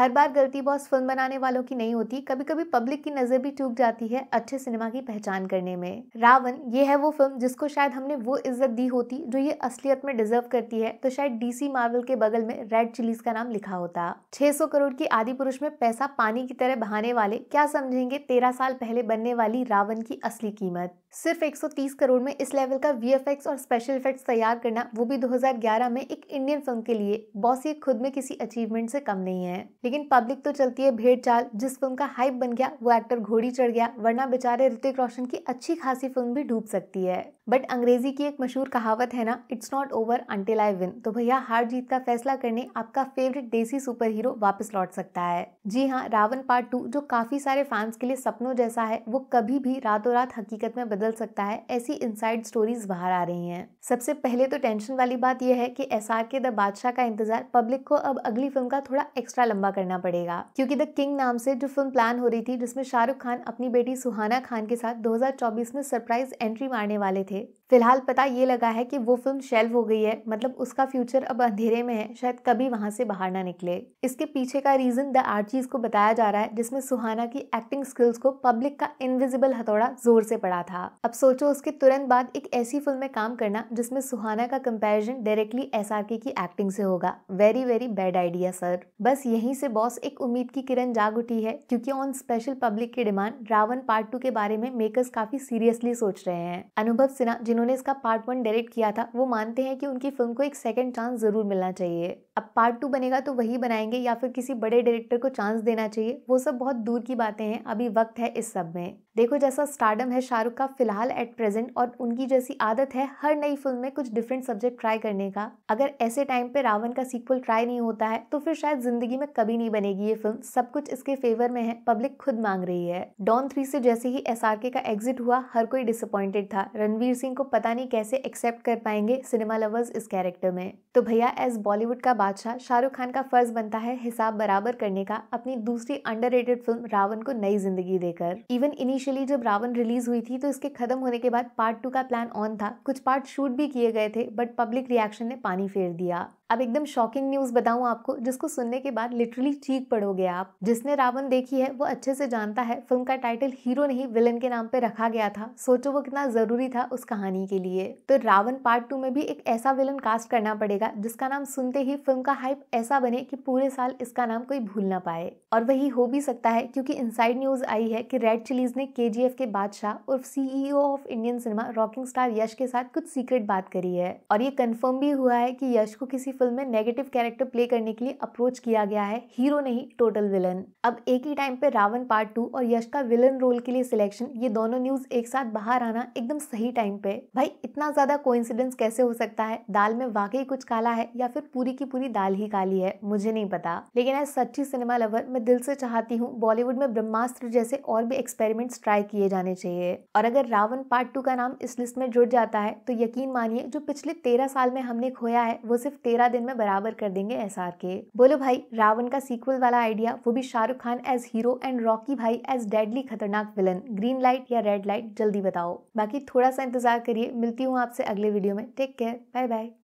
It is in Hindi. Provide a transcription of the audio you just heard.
हर बार गलती बॉस फिल्म बनाने वालों की नहीं होती कभी कभी पब्लिक की नज़र भी टूट जाती है अच्छे सिनेमा की पहचान करने में रावण ये है वो फिल्म जिसको शायद हमने वो इज्जत दी होती जो ये असलियत में डिजर्व करती है तो शायद डीसी मार्वल के बगल में रेड चिलीज का नाम लिखा होता 600 करोड़ की आदि पुरुष में पैसा पानी की तरह बहाने वाले क्या समझेंगे तेरह साल पहले बनने वाली रावण की असली कीमत सिर्फ 130 करोड़ में इस लेवल का वी और स्पेशल इफेक्ट्स तैयार करना वो भी 2011 में एक इंडियन फिल्म के लिए बॉस ये खुद में किसी अचीवमेंट से कम नहीं है लेकिन पब्लिक तो चलती है भेड़ चाल जिस फिल्म का हाइप बन गया वो एक्टर घोड़ी चढ़ गया वरना बेचारे ऋतिक रोशन की अच्छी खासी फिल्म भी डूब सकती है बट अंग्रेज़ी की एक मशहूर कहावत है ना it's not over until I win तो भैया हार जीत का फैसला करने आपका फेवरेट देसी सुपर हीरो वापस लौट सकता है जी हाँ रावण पार्ट टू जो काफ़ी सारे फैंस के लिए सपनों जैसा है वो कभी भी रातों रात हकीकत में बदल सकता है ऐसी इनसाइड स्टोरीज बाहर आ रही है सबसे पहले तो टेंशन वाली बात यह है कि एस आर के द बादशाह का इंतजार पब्लिक को अब अगली फिल्म का थोड़ा एक्स्ट्रा लंबा करना पड़ेगा क्योंकि द किंग नाम से जो फिल्म प्लान हो रही थी जिसमें शाहरुख खान अपनी बेटी सुहाना खान के साथ 2024 में सरप्राइज एंट्री मारने वाले थे लिए फिलहाल पता ये लगा है कि वो फिल्म शेल्व हो गई है मतलब उसका फ्यूचर अब अंधेरे में है शायद कभी वहाँ से बाहर ना निकले इसके पीछे का रीजन द आर्चीज को बताया जा रहा है जिसमें सुहाना की एक्टिंग स्किल्स को पब्लिक का इनविजिबल हथौड़ा जोर से पड़ा था अब सोचो उसके तुरंत बाद एक ऐसी फिल्म में काम करना जिसमें सुहाना का कम्पेरिजन डायरेक्टली एस की एक्टिंग से होगा very very bad idea sir बस यहीं से बॉस एक उम्मीद की किरण जाग उठी है क्योंकि ऑन स्पेशल पब्लिक की डिमांड रावण पार्ट टू के बारे में मेकर्स काफी सीरियसली सोच रहे हैं अनुभव सिन्हा जिन्होंने इसका पार्ट वन डायरेक्ट किया था वो मानते हैं कि उनकी फिल्म को एक सेकेंड चांस ज़रूर मिलना चाहिए अब पार्ट टू बनेगा तो वही बनाएंगे या फिर किसी बड़े डायरेक्टर को चांस देना चाहिए वो सब बहुत दूर की बातें हैं अभी वक्त है इस सब में देखो जैसा स्टार्डम है शाहरुख का फिलहाल एट प्रेजेंट और उनकी जैसी आदत है हर नई फिल्म में कुछ डिफरेंट सब्जेक्ट ट्राई करने का अगर ऐसे टाइम पे रावण का सीक्वल ट्राई नहीं होता है तो फिर शायद जिंदगी में कभी नहीं बनेगी ये फिल्म सब कुछ इसके फेवर में है पब्लिक खुद मांग रही है डॉन थ्री से जैसे ही एस का एग्जिट हुआ हर कोई डिसअपॉइंटेड था रणवीर सिंह को पता नहीं कैसे एक्सेप्ट कर पाएंगे सिनेमा लवर्स इस कैरेक्टर में तो भैया एज बॉलीवुड का बात बादशाह शाहरुख खान का फर्ज बनता है हिसाब बराबर करने का अपनी दूसरी अंडर फिल्म रावण को नई जिंदगी देकर इवन इनिशियली जब रावण रिलीज हुई थी तो इसके खत्म होने के बाद पार्ट टू का प्लान ऑन था कुछ पार्ट शूट भी किए गए थे बट पब्लिक रिएक्शन ने पानी फेर दिया अब एकदम शॉकिंग न्यूज़ बताऊं आपको जिसको सुनने के बाद लिटरली चीख पड़ोगे आप जिसने रावण देखी है वो अच्छे से जानता है फिल्म का टाइटल हीरो नहीं विलन के नाम पे रखा गया था सोचो वो कितना ज़रूरी था उस कहानी के लिए तो रावण पार्ट टू में भी एक ऐसा विलन कास्ट करना पड़ेगा जिसका नाम सुनते ही फिल्म का हाइप ऐसा बने कि पूरे साल इसका नाम कोई भूल ना पाए और वही हो भी सकता है क्योंकि इनसाइड न्यूज़ आई है कि रेड चिलीज ने के के बादशाह और CEO of Indian cinema rocking star Yash के साथ कुछ सीक्रेट बात करी है और ये कन्फर्म भी हुआ है कि यश को किसी फिल्म में नेगेटिव कैरेक्टर प्ले करने के लिए अप्रोच किया गया है हीरो नहीं टोटल विलन अब एक ही टाइम पे रावण पार्ट टू और यश का विलन रोल के लिए सिलेक्शन ये दोनों न्यूज एक साथ बाहर आना एकदम सही टाइम पे भाई इतना ज्यादा कोइंसिडेंस कैसे हो सकता है दाल में वाकई कुछ काला है या फिर पूरी की पूरी दाल ही काली है मुझे नहीं पता लेकिन एज सच्ची सिनेमा लवर मैं दिल से चाहती हूँ बॉलीवुड में ब्रह्मास्त्र जैसे और भी एक्सपेरिमेंट्स ट्राई किए जाने चाहिए और अगर रावण पार्ट टू का नाम इस लिस्ट में जुड़ जाता है तो यकीन मानिए जो पिछले तेरह साल में हमने खोया है वो सिर्फ तेरह दिन में बराबर कर देंगे एस के बोलो भाई रावण का सीक्वल वाला आइडिया वो भी Shahrukh Khan as hero and Rocky भाई एज डेडली खतरनाक विलन ग्रीन लाइट या रेड लाइट जल्दी बताओ बाकी थोड़ा सा इंतजार करिए मिलती हूँ आपसे अगले वीडियो में टेक केयर बाय बाय